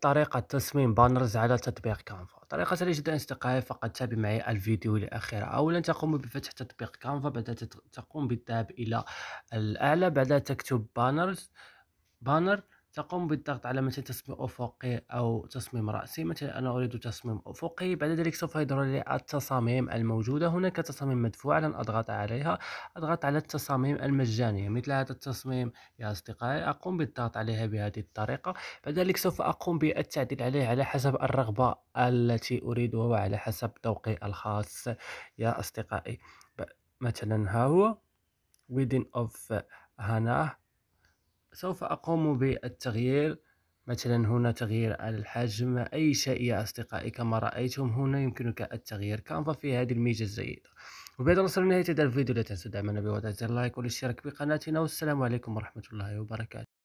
طريقة تصميم بانرز على تطبيق كانفا طريقة سهلة جدا اصدقائي فقط تابع معي الفيديو لآخره أولا تقوم بفتح تطبيق كانفا بعدها تقوم بالذهاب إلى الأعلى بعدها تكتب بانرز بانر تقوم بالضغط على مثلا تصميم أفقي أو تصميم رأسي مثلا أنا أريد تصميم أفقي بعد ذلك سوف يظهر لي التصاميم الموجودة هناك تصاميم مدفوعة لن أضغط عليها أضغط على التصاميم المجانية مثل هذا التصميم يا أصدقائي أقوم بالضغط عليها بهذه الطريقة بعد ذلك سوف أقوم بالتعديل عليه على حسب الرغبة التي أريدها وعلى حسب ذوقي الخاص يا أصدقائي مثلا ها هو within of هنا سوف أقوم بالتغيير مثلا هنا تغيير الحجم أي شيء يا أصدقائي كما رأيتم هنا يمكنك التغيير كانفا في هذه الميزة الجيدة وبهذا نصل لنهاية هذا الفيديو لا تنسوا دعمنا بوضع زر لايك والاشتراك بقناتنا والسلام عليكم ورحمة الله وبركاته